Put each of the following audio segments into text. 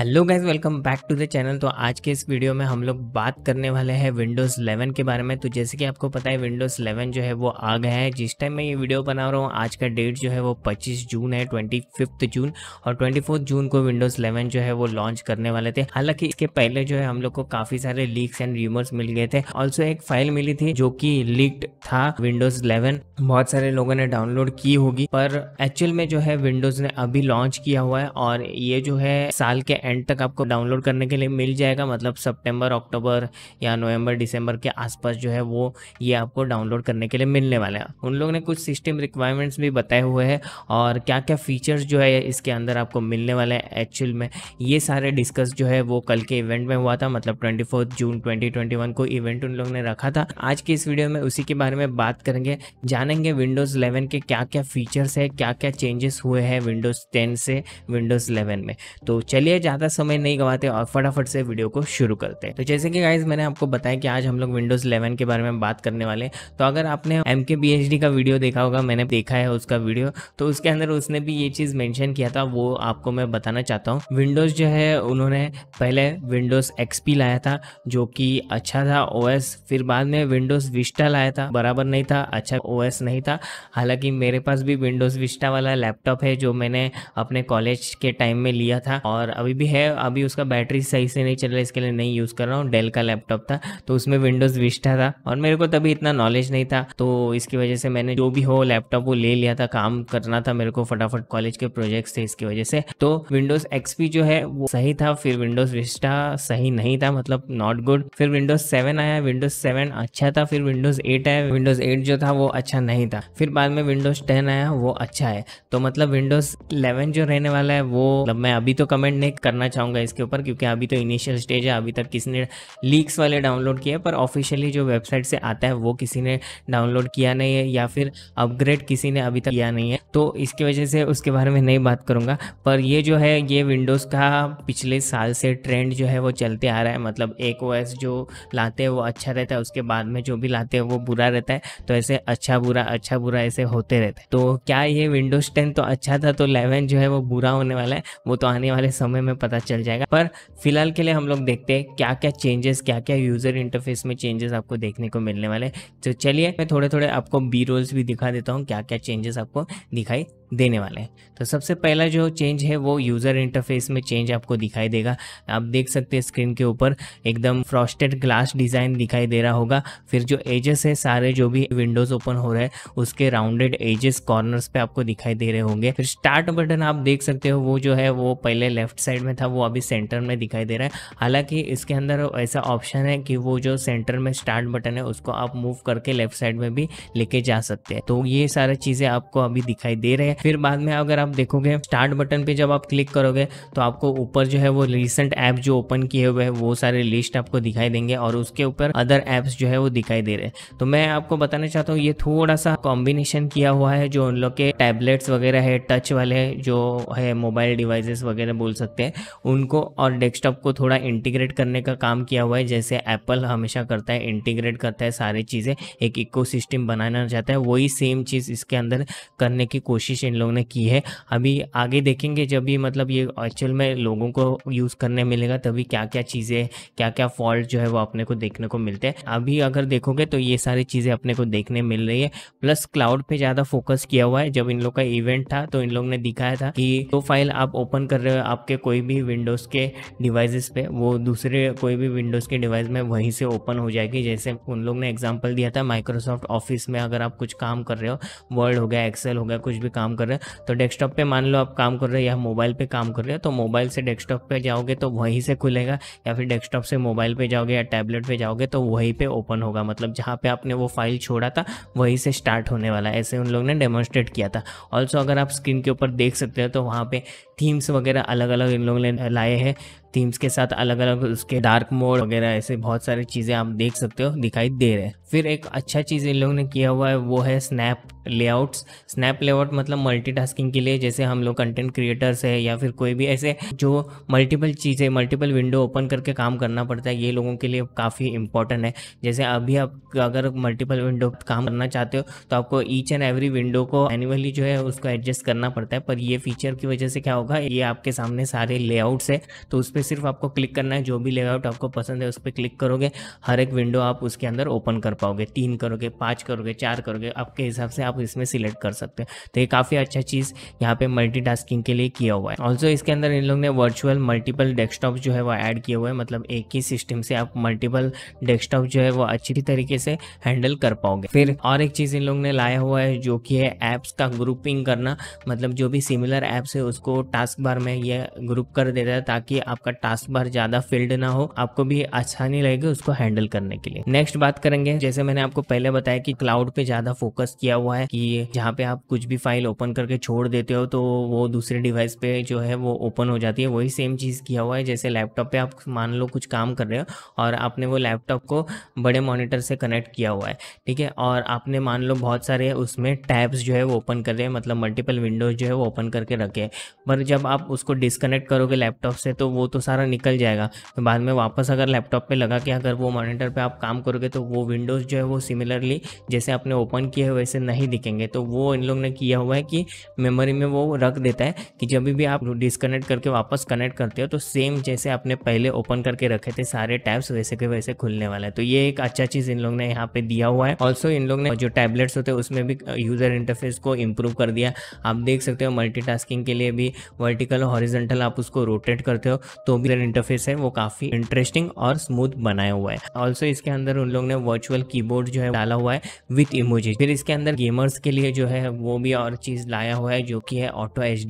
hello guys welcome back to the channel तो आज के इस वीडियो में हम लोग बात करने वाले हैं विंडोज़ 11 के बारे में तो जैसे कि आपको पता है विंडोज़ 11 जो है वो आ गया है जिस टाइम मैं ये वीडियो बना रहा हूँ आज का डेट जो है वो 25 जून है 25 जून और 24 जून को विंडोज़ 11 जो है वो लॉन्च करने वाले थे हालांकि इसके पहले जो है हम लोग को काफ़ी सारे लीक्स एंड र्यूमर्स मिल गए थे ऑल्सो एक फाइल मिली थी जो कि लीक्ड था विंडोज़ इलेवन बहुत सारे लोगों ने डाउनलोड की होगी पर एक्चुअल में जो है विंडोज़ ने अभी लॉन्च किया हुआ है और ये जो है साल के एंड तक आपको डाउनलोड करने के लिए मिल जाएगा मतलब सितंबर अक्टूबर या नवंबर दिसंबर के आसपास जो है वो ये आपको डाउनलोड करने के लिए मिलने वाला है उन लोगों ने कुछ सिस्टम रिक्वायरमेंट्स भी बताए हुए हैं और क्या क्या फीचर्स जो है इसके अंदर आपको मिलने वाले हैं एक्चुअल में ये सारे डिस्कस जो है वो कल के इवेंट में हुआ था मतलब ट्वेंटी जून ट्वेंटी को इवेंट उन लोगों ने रखा था आज के इस वीडियो में उसी के बारे में बात करेंगे जानेंगे विंडोज़ इलेवन के क्या क्या फ़ीचर्स है क्या क्या चेंजेस हुए हैं विंडोज़ टेन से विंडोज़ इलेवन में तो चलिए ज़्यादा ज़्यादा समय नहीं गवाते और फटाफट से वीडियो को शुरू करते हैं तो जैसे कि गाइज मैंने आपको बताया कि आज हम लोग विंडोज़ 11 के बारे में बात करने वाले तो अगर आपने एम के का वीडियो देखा होगा मैंने देखा है उसका वीडियो तो उसके अंदर उसने भी ये चीज़ मैंशन किया था वो आपको मैं बताना चाहता हूँ विंडोज़ जो है उन्होंने पहले विंडोज़ एक्सपी लाया था जो कि अच्छा था ओएस फिर बाद में विंडोज़ विस्टा लाया था बराबर नहीं था अच्छा ओएस नहीं था हालांकि मेरे पास भी विंडोज़ विस्टा वाला लैपटॉप है जो मैंने अपने कॉलेज के टाइम में लिया था और अभी भी है अभी उसका बैटरी सही से नहीं चल रहा इसके लिए नहीं यूज़ कर रहा हूँ डेल का लैपटॉप था तो उसमें विंडोज़ विस्टा था और मेरे को तभी इतना नॉलेज नहीं था तो इसकी वजह से मैंने जो भी हो लैपटॉप वो ले लिया था काम करना था मेरे को फटाफट कॉलेज के प्रोजेक्ट थे इसकी वजह से तो विंडोज़ एक्सपी जो है वो सही था फिर विंडोज़ विस्टा सही नहीं था मतलब नॉट गुड फिर विंडोज़ सेवन आया विंडोज़ सेवन अच्छा था फिर विंडोज़ एट आया विंडोज़ एट जो था वो अच्छा नहीं था फिर बाद में विंडोज़ टेन आया वो अच्छा है तो मतलब विंडोज़ इलेवन जो रहने वाला है वो मतलब मैं अभी तो कमेंट नहीं करना करना चाहूँगा इसके ऊपर क्योंकि अभी तो इनिशियल स्टेज है अभी तक किसी ने लीक्स वाले डाउनलोड किए पर ऑफिशियली जो वेबसाइट से आता है वो किसी ने डाउनलोड किया नहीं है या फिर अपग्रेड किसी ने अभी तक किया नहीं है तो इसकी वजह से उसके बारे में नहीं बात करूँगा पर ये जो है ये विंडोज़ का पिछले साल से ट्रेंड जो है वो चलते आ रहा है मतलब एक ओ जो लाते हैं वो अच्छा रहता है उसके बाद में जो भी लाते हैं वो बुरा रहता है तो ऐसे अच्छा बुरा अच्छा बुरा ऐसे होते रहते हैं तो क्या ये विंडोज़ टेन तो अच्छा था तो इलेवन जो है वो बुरा होने वाला है वो तो आने वाले समय में पता चल जाएगा पर फिलहाल के लिए हम लोग देखते हैं क्या क्या चेंजेस क्या क्या यूज़र इंटरफेस में चेंजेस आपको देखने को मिलने वाले तो चलिए मैं थोड़े थोड़े आपको बी रोल्स भी दिखा देता हूँ क्या क्या चेंजेस आपको दिखाई देने वाले हैं तो सबसे पहला जो चेंज है वो यूज़र इंटरफेस में चेंज आपको दिखाई देगा आप देख सकते हैं स्क्रीन के ऊपर एकदम फ्रॉस्टेड ग्लास डिज़ाइन दिखाई दे रहा होगा फिर जो एजेस है सारे जो भी विंडोज़ ओपन हो रहे हैं उसके राउंडेड एजेस कॉर्नर्स पे आपको दिखाई दे रहे होंगे फिर स्टार्ट बटन आप देख सकते हो वो जो है वो पहले लेफ्ट साइड में था वो अभी सेंटर में दिखाई दे रहा है हालांकि इसके अंदर ऐसा ऑप्शन है कि वो जो सेंटर में स्टार्ट बटन है उसको आप मूव करके लेफ्ट साइड में भी लेके जा सकते हैं तो ये सारी चीज़ें आपको अभी दिखाई दे रहे हैं फिर बाद में अगर आप देखोगे स्टार्ट बटन पे जब आप क्लिक करोगे तो आपको ऊपर जो है वो रिसेंट ऐप जो ओपन किए हुए हैं वो सारे लिस्ट आपको दिखाई देंगे और उसके ऊपर अदर ऐप्स जो है वो दिखाई दे रहे हैं तो मैं आपको बताना चाहता हूँ ये थोड़ा सा कॉम्बिनेशन किया हुआ है जो उन लोग के टैबलेट्स वगैरह है टच वाले जो है मोबाइल डिवाइसेस वगैरह बोल सकते हैं उनको और डेस्कटॉप को थोड़ा इंटीग्रेट करने का काम किया हुआ है जैसे एप्पल हमेशा करता है इंटीग्रेट करता है सारी चीज़ें एक इको बनाना चाहता है वही सेम चीज़ इसके अंदर करने की कोशिश इन लोगों ने की है अभी आगे देखेंगे जब भी मतलब ये एक्चुअल में लोगों को यूज़ करने मिलेगा तभी क्या क्या चीज़ें क्या क्या फॉल्ट जो है वो अपने को देखने को मिलते हैं अभी अगर देखोगे तो ये सारी चीज़ें अपने को देखने मिल रही है प्लस क्लाउड पर ज़्यादा फोकस किया हुआ है जब इन लोग का इवेंट था तो इन लोग ने दिखाया था कि जो फाइल आप ओपन कर रहे हो आपके कोई भी विंडोज़ के डिवाइसेस पे वो दूसरे कोई भी विंडोज़ के डिवाइस में वहीं से ओपन हो जाएगी जैसे उन लोग ने एग्जाम्पल दिया था माइक्रोसॉफ्ट ऑफिस में अगर आप कुछ काम कर रहे हो वर्ड हो गया एक्सेल हो गया कुछ भी काम कर रहे हैं तो डेस्कटॉप पे मान लो आप काम कर रहे हैं या मोबाइल पे काम कर रहे हैं तो मोबाइल से डेस्कटॉप पे जाओगे तो वहीं से खुलेगा या फिर डेस्कटॉप से मोबाइल पे जाओगे या टैबलेट पे जाओगे तो वहीं पे ओपन होगा मतलब जहाँ पे आपने वो फाइल छोड़ा था वहीं से स्टार्ट होने वाला है ऐसे उन लोग ने डेमोन्स्ट्रेट किया था ऑल्सो अगर आप स्क्रीन के ऊपर देख सकते हो तो वहाँ पे थीम्स वगैरह अलग अलग इन लोगों ने लाए हैं थीम्स के साथ अलग अलग उसके डार्क मोड वगैरह ऐसे बहुत सारी चीज़ें आप देख सकते हो दिखाई दे रहे हैं फिर एक अच्छा चीज़ इन लोगों ने किया हुआ है वो है स्नैप लेआउट्स स्नैप लेआउट मतलब मल्टीटास्किंग के लिए जैसे हम लोग कंटेंट क्रिएटर्स है या फिर कोई भी ऐसे जो मल्टीपल चीज़ें मल्टीपल विंडो ओपन करके काम करना पड़ता है ये लोगों के लिए काफ़ी इंपॉर्टेंट है जैसे अभी आप अगर मल्टीपल विंडो काम करना चाहते हो तो आपको ईच एंड एवरी विंडो को एनुअली जो है उसको एडजस्ट करना पड़ता है पर ये फीचर की वजह से क्या होगा होगा ये आपके सामने सारे लेआउट्स है तो उस पर सिर्फ आपको क्लिक करना है जो भी लेआउट आपको पसंद है उस पर क्लिक करोगे हर एक विंडो आप उसके अंदर ओपन कर पाओगे तीन करोगे पाँच करोगे चार करोगे आपके हिसाब से आप इसमें सिलेक्ट कर सकते हैं तो ये काफ़ी अच्छा चीज़ यहाँ पे मल्टी के लिए किया हुआ है ऑल्सो इसके अंदर इन लोग ने वर्चुअल मल्टीपल डेस्कटॉप जो है वो ऐड किए हुए हैं मतलब एक ही सिस्टम से आप मल्टीपल डेस्कटॉप जो है वो अच्छी तरीके से हैंडल कर पाओगे फिर और एक चीज़ इन लोग ने लाया हुआ है जो कि है ऐप्स का ग्रुपिंग करना मतलब जो भी सिमिलर ऐप्स है उसको टास्क बार में ये ग्रुप कर देता है ताकि आपका टास्क बार ज़्यादा फील्ड ना हो आपको भी आसानी लगेगी उसको हैंडल करने के लिए नेक्स्ट बात करेंगे जैसे मैंने आपको पहले बताया कि क्लाउड पे ज़्यादा फोकस किया हुआ है कि जहाँ पे आप कुछ भी फाइल ओपन करके छोड़ देते हो तो वो दूसरे डिवाइस पे जो है वो ओपन हो जाती है वही सेम चीज़ किया हुआ है जैसे लैपटॉप पे आप मान लो कुछ काम कर रहे हो और आपने वो लैपटॉप को बड़े मॉनिटर से कनेक्ट किया हुआ है ठीक है और आपने मान लो बहुत सारे उसमें टैब्स जो है वो ओपन कर रहे हैं मतलब मल्टीपल विंडोज जो है वो ओपन करके रखे हैं पर जब आप उसको डिसकनेक्ट करोगे लैपटॉप से तो वो तो सारा निकल जाएगा तो बाद में वापस अगर लैपटॉप पे लगा के अगर वो मॉनिटर पे आप काम करोगे तो वो विंडोज़ जो है वो सिमिलरली जैसे आपने ओपन किए हुए वैसे नहीं दिखेंगे तो वो इन लोग ने किया हुआ है कि मेमोरी में वो रख देता है कि जब भी आप डिसकनेक्ट करके वापस कनेक्ट करते हो तो सेम जैसे आपने पहले ओपन करके रखे थे सारे टैब्स वैसे के वैसे खुलने वाला है तो ये एक अच्छा चीज़ इन लोग ने यहाँ पे दिया हुआ है ऑल्सो इन लोग ने जो टैबलेट्स होते हैं उसमें भी यूज़र इंटरफेस को इम्प्रूव कर दिया आप देख सकते हो मल्टी के लिए भी वर्टिकल और हॉरिजेंटल आप उसको रोटेट करते हो तो भी इंटरफेस है वो काफ़ी इंटरेस्टिंग और स्मूथ बनाया हुआ है ऑल्सो इसके अंदर उन लोग ने वर्चुअल कीबोर्ड जो है डाला हुआ है विथ इमोजी फिर इसके अंदर गेमर्स के लिए जो है वो भी और चीज़ लाया हुआ है जो कि है ऑटो एच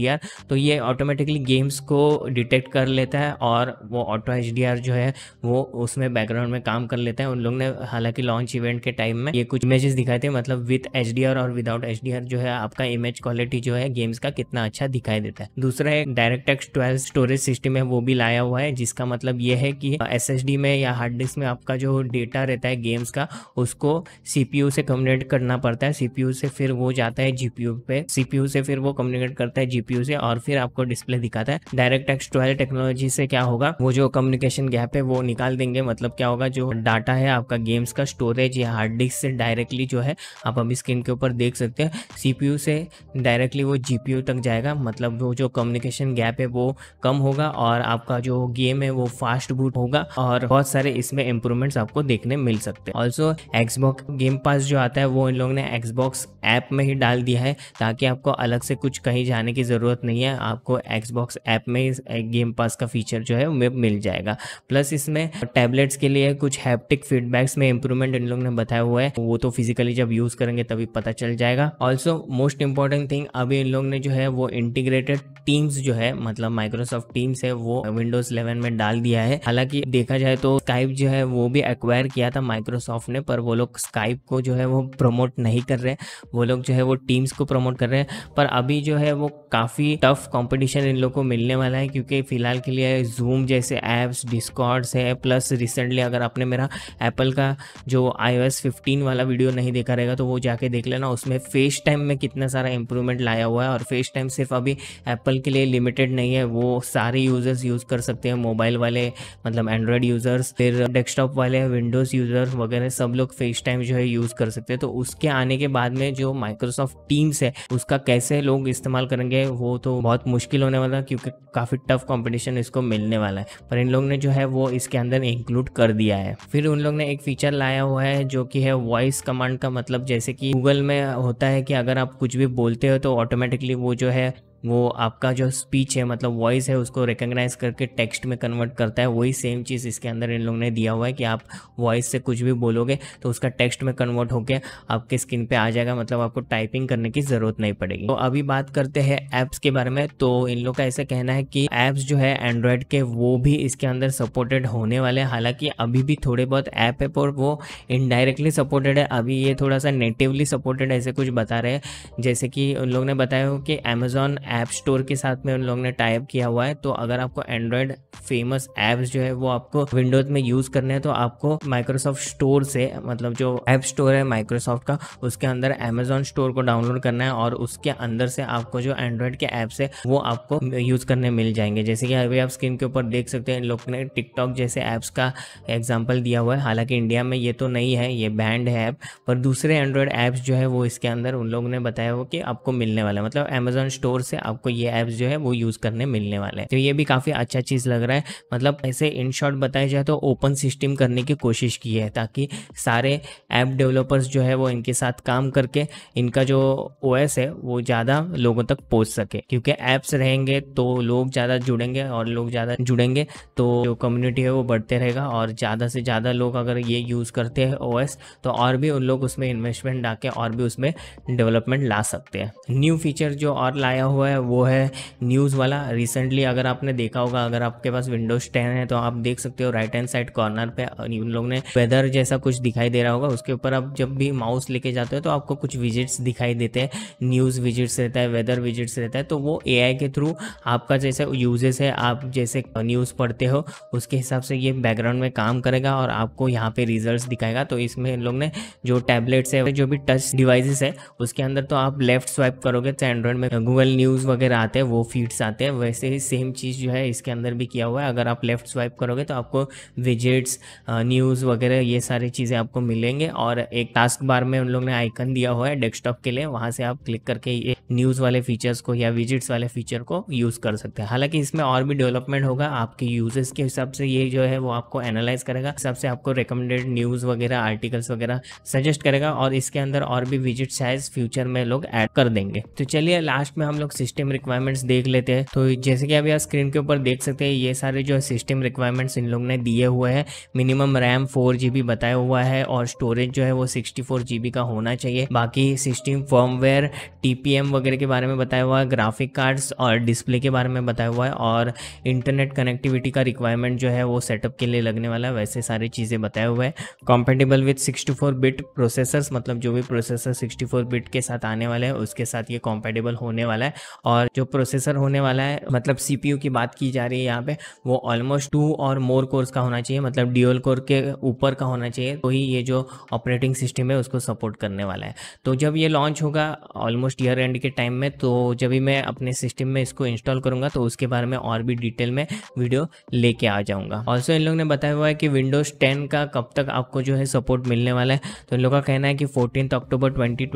तो ये ऑटोमेटिकली गेम्स को डिटेक्ट कर लेता है और वो ऑटो एच जो है वो उसमें बैकग्राउंड में काम कर लेता है उन लोग ने हालांकि लॉन्च इवेंट के टाइम में ये कुछ इमेजेस दिखाए थे मतलब विथ एच और विदाउट एच जो है आपका इमेज क्वालिटी जो है गेम्स का कितना अच्छा दिखाई देता है दूसरा दूसरा है direct X twelve storage system है वो भी लाया हुआ है जिसका मतलब ये है कि एस में या हार्ड डिस्क में आपका जो डेटा रहता है गेम्स का उसको सीपीयू से कम्युनिकेट करना पड़ता है सीपीयू से फिर वो जाता है जीपीयू पे सीपीयू से फिर वो कम्युनिकेट करता है जीपीयू से और फिर आपको डिस्प्ले दिखाता है डायरेक्ट एक्स ट्वेल्व टेक्नोलॉजी से क्या होगा वो जो कम्युनिकेशन गैप है वो निकाल देंगे मतलब क्या होगा जो डाटा है आपका गेम्स का स्टोरेज या हार्ड डिस्क से डायरेक्टली जो है आप अभी स्क्रीन के ऊपर देख सकते हैं सीपीयू से डायरेक्टली वो जीपीयू तक जाएगा मतलब वो जो कम्युनिकेशन गैप है वो कम होगा और आपका जो गेम है वो फास्ट बूट होगा और बहुत सारे इसमें इंप्रूवमेंट्स आपको देखने मिल सकते हैं ऑल्सो एक्सबॉक्स गेम पास जो आता है वो इन लोगों ने एक्सबॉक्स ऐप में ही डाल दिया है ताकि आपको अलग से कुछ कहीं जाने की ज़रूरत नहीं है आपको एक्सबॉक्स ऐप में ही गेम पास का फीचर जो है वो मिल जाएगा प्लस इसमें टैबलेट्स के लिए कुछ हैप्टिक फीडबैक्स में इंप्रूवमेंट इन लोगों ने बताया हुआ है वो तो फिजिकली जब यूज़ करेंगे तभी पता चल जाएगा ऑल्सो मोस्ट इंपॉर्टेंट थिंग अभी इन लोगों ने जो है वो इंटीग्रेटेड टीम्स जो है मतलब माइक्रोसॉफ्ट टीम्स है वो विंडोज 11 में डाल दिया है हालांकि देखा जाए तो स्काइप जो है वो भी एक्वायर किया था माइक्रोसॉफ्ट ने पर वो लोग स्काइप को जो है वो प्रमोट नहीं कर रहे वो लोग जो है वो टीम्स को प्रमोट कर रहे हैं पर अभी जो है वो काफ़ी टफ कॉम्पिटिशन इन लोग को मिलने वाला है क्योंकि फिलहाल के लिए जूम जैसे ऐप्स डिस्कॉर्ड्स है प्लस रिसेंटली अगर आपने मेरा एप्पल का जो आई ओ वाला वीडियो नहीं देखा रहेगा तो वो जाके देख लेना उसमें फेस टाइम में कितना सारा इंप्रूवमेंट लाया हुआ है और फेस टाइम सिर्फ अभी एप्पल के लिए लिमिटेड नहीं है वो सारे यूज़र्स यूज़ कर सकते हैं मोबाइल वाले मतलब एंड्रॉयड यूज़र्स फिर डेस्कटॉप वाले विंडोज़ यूज़र वगैरह सब लोग फेस टाइम जो है यूज़ कर सकते हैं तो उसके आने के बाद में जो माइक्रोसॉफ्ट टीम्स है उसका कैसे लोग इस्तेमाल करेंगे वो तो बहुत मुश्किल होने वाला क्योंकि काफ़ी टफ कॉम्पिटिशन इसको मिलने वाला है पर इन लोग ने जो है वो इसके अंदर इंक्लूड कर दिया है फिर उन लोग ने एक फीचर लाया हुआ है जो कि है वॉइस कमांड का मतलब जैसे कि गूगल में होता है कि अगर आप कुछ भी बोलते हो तो ऑटोमेटिकली वो जो है वो आपका जो स्पीच है मतलब वॉइस है उसको रिकोगनाइज करके टेक्स्ट में कन्वर्ट करता है वही सेम चीज़ इसके अंदर इन लोगों ने दिया हुआ है कि आप वॉइस से कुछ भी बोलोगे तो उसका टेक्स्ट में कन्वर्ट होकर आपके स्क्रीन पे आ जाएगा मतलब आपको टाइपिंग करने की ज़रूरत नहीं पड़ेगी तो अभी बात करते हैं ऐप्स के बारे में तो इन लोग का ऐसा कहना है कि ऐप्स जो है एंड्रॉयड के वो भी इसके अंदर सपोर्टेड होने वाले हैं हालांकि अभी भी थोड़े बहुत ऐप है पर वो इनडायरेक्टली सपोर्टेड है अभी ये थोड़ा सा नेटिवली सपोर्टेड ऐसे कुछ बता रहे हैं जैसे कि उन लोग ने बताया हो कि अमेजोन ऐप स्टोर के साथ में उन लोगों ने टाइप किया हुआ है तो अगर आपको एंड्रॉयड फेमस एप्स जो है वो आपको विंडोज में यूज करने हैं तो आपको माइक्रोसॉफ्ट स्टोर से मतलब जो ऐप स्टोर है माइक्रोसॉफ्ट का उसके अंदर अमेजोन स्टोर को डाउनलोड करना है और उसके अंदर से आपको जो एंड्रॉयड के ऐप्स है वो आपको यूज करने मिल जाएंगे जैसे कि अभी आप स्क्रीन के ऊपर देख सकते हैं इन लोग ने टिकटॉक जैसे ऐप्स का एग्जाम्पल दिया हुआ है हालांकि इंडिया में ये तो नहीं है ये बैंड है ऐप पर दूसरे एंड्रॉयड ऐप्स जो है वो इसके अंदर उन लोगों ने बताया हो कि आपको मिलने वाला है मतलब अमेजोन स्टोर से आपको ये ऐप्स जो है वो यूज़ करने मिलने वाले हैं तो ये भी काफ़ी अच्छा चीज़ लग रहा है मतलब ऐसे इन शॉर्ट बताया जाए तो ओपन सिस्टम करने की कोशिश की है ताकि सारे ऐप डेवलपर्स जो है वो इनके साथ काम करके इनका जो ओ है वो ज़्यादा लोगों तक पहुँच सके क्योंकि ऐप्स रहेंगे तो लोग ज़्यादा जुड़ेंगे और लोग ज़्यादा जुड़ेंगे तो जो कम्युनिटी है वो बढ़ते रहेगा और ज़्यादा से ज़्यादा लोग अगर ये यूज़ करते हैं ओ तो और भी उन लोग उसमें इन्वेस्टमेंट डाके और भी उसमें डेवलपमेंट ला सकते हैं न्यू फीचर जो और लाया हुआ है है वो है न्यूज़ वाला रिसेंटली अगर आपने देखा होगा अगर आपके पास विंडोज़ टेन है तो आप देख सकते हो राइट हैंड साइड कॉर्नर पे उन लोग ने वेदर जैसा कुछ दिखाई दे रहा होगा उसके ऊपर आप जब भी माउस लेके जाते हो तो आपको कुछ विजिट्स दिखाई देते हैं न्यूज़ विजिट्स रहता है वेदर विजिट्स रहता है तो वो ए के थ्रू आपका जैसे यूजेस है आप जैसे न्यूज़ पढ़ते हो उसके हिसाब से ये बैकग्राउंड में काम करेगा और आपको यहाँ पे रिजल्ट दिखाएगा तो इसमें इन लोग ने जो टैबलेट्स है जो भी टच डिवाइस है उसके अंदर तो आप लेफ्ट स्वाइप करोगे तो एंड्रॉयड में गूगल न्यूज़ व्यूज़ वगैरह आते हैं वो फीड्स आते हैं वैसे ही सेम चीज़ जो है इसके अंदर भी किया हुआ है अगर आप लेफ़्ट स्वाइप करोगे तो आपको विजिट्स न्यूज़ वगैरह ये सारी चीज़ें आपको मिलेंगे और एक टास्क बार में उन लोग ने आइकन दिया हुआ है डेस्कटॉप के लिए वहाँ से आप क्लिक करके ये न्यूज़ वाले फीचर्स को या विजिट्स वाले फीचर को यूज़ कर सकते हैं हालांकि इसमें और भी डेवलपमेंट होगा आपके यूजेस के हिसाब से ये जो है वो आपको एनालाइज करेगा हिसाब से आपको रिकमेंडेड न्यूज़ वगैरह आर्टिकल्स वगैरह सजेस्ट करेगा और इसके अंदर और भी विजिट शायद फ्यूचर में लोग ऐड कर देंगे तो चलिए लास्ट में हम लोग सिस्टम रिक्वायरमेंट्स देख लेते हैं तो जैसे कि अभी आप स्क्रीन के ऊपर देख सकते हैं ये सारे जो है सिस्टम रिक्वायरमेंट्स इन लोग ने दिए हुए हैं मिनिमम रैम फोर बताया हुआ है और स्टोरेज जो है वो सिक्सटी फोर का होना चाहिए बाकी सिस्टम फॉर्मवेयर टी वगैरह के बारे में बताया हुआ है ग्राफिक कार्ड्स और डिस्प्ले के बारे में बताया हुआ है और इंटरनेट कनेक्टिविटी का रिक्वायरमेंट जो है वो सेटअप के लिए लगने वाला है वैसे सारी चीज़ें बताए हुए हैं compatible with four bit processors मतलब जो भी प्रोसेसर 64 बिट के साथ आने वाले हैं उसके साथ ये कॉम्पेटेबल होने वाला है और जो प्रोसेसर होने वाला है मतलब सी की बात की जा रही है यहाँ पे वो ऑलमोस्ट टू और मोर कोर्स का होना चाहिए मतलब ड्यूअल कोर के ऊपर का होना चाहिए तो ही ये जो ऑपरेटिंग सिस्टम है उसको सपोर्ट करने वाला है तो जब ये लॉन्च होगा ऑलमोस्ट ईयर एंड के टाइम में तो जब भी मैं अपने सिस्टम में इसको इंस्टॉल करूँगा तो उसके बारे में और भी डिटेल में वीडियो लेके आ जाऊँगा ऑल्सो इन लोग ने बताया हुआ है कि विंडोज़ टेन का कब तक आपको जो है सपोर्ट मिलने वाला है तो इन लोग का कहना है कि फोर्टीन अक्टूबर ट्वेंटी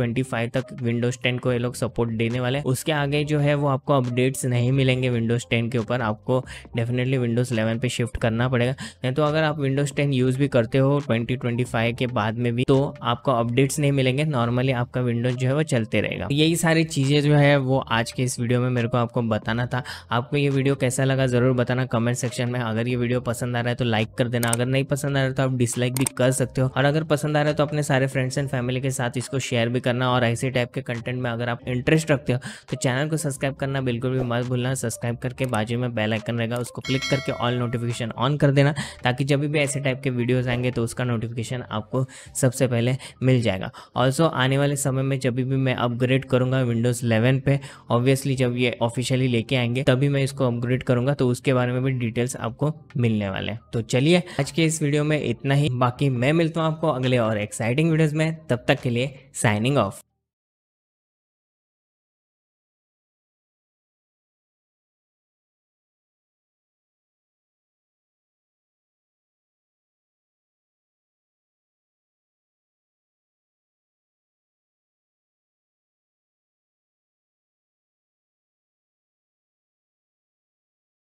तक विंडोज़ टेन को ये लोग सपोर्ट देने वाले हैं उसके आगे जो जो है वो आपको अपडेट्स नहीं मिलेंगे विंडोज़ टेन के ऊपर आपको डेफिनेटली विंडोज़ इलेवन पर शिफ्ट करना पड़ेगा नहीं तो अगर आप विंडोज़ टेन यूज़ भी करते हो ट्वेंटी के बाद में भी तो आपको अपडेट्स नहीं मिलेंगे नॉर्मली आपका विंडोज़ जो है वो चलते रहेगा यही सारी चीज़ें जो है वो आज के इस वीडियो में मेरे को आपको बताना था आपको ये वीडियो कैसा लगा ज़रूर बताना कमेंट सेक्शन में अगर ये वीडियो पसंद आ रहा है तो लाइक कर देना अगर नहीं पसंद आ रहा है तो आप डिसलाइक भी कर सकते हो और अगर पसंद आ रहा है तो अपने सारे फ्रेंड्स एंड फैमिली के साथ इसको शेयर भी करना और ऐसे टाइप के कंटेंट में अगर आप इंटरेस्ट रखते हो तो चैनल को को सब्सक्राइब करना बिल्कुल भी मत भूलना सब्सक्राइब करके बाजू में बेल आइकन रहेगा उसको क्लिक करके ऑल नोटिफिकेशन ऑन कर देना ताकि जब भी ऐसे टाइप के वीडियोज़ आएंगे तो उसका नोटिफिकेशन आपको सबसे पहले मिल जाएगा ऑल्सो आने वाले समय में जब भी मैं अपग्रेड करूँगा विंडोज़ इलेवन पे ऑब्वियसली जब ये ऑफिशियली लेके आएंगे तभी मैं इसको अपग्रेड करूँगा तो उसके बारे में भी डिटेल्स आपको मिलने वाले हैं तो चलिए आज के इस वीडियो में इतना ही बाकी मैं मिलता हूँ आपको अगले और एक्साइटिंग वीडियोज़ में तब तक के लिए साइनिंग ऑफ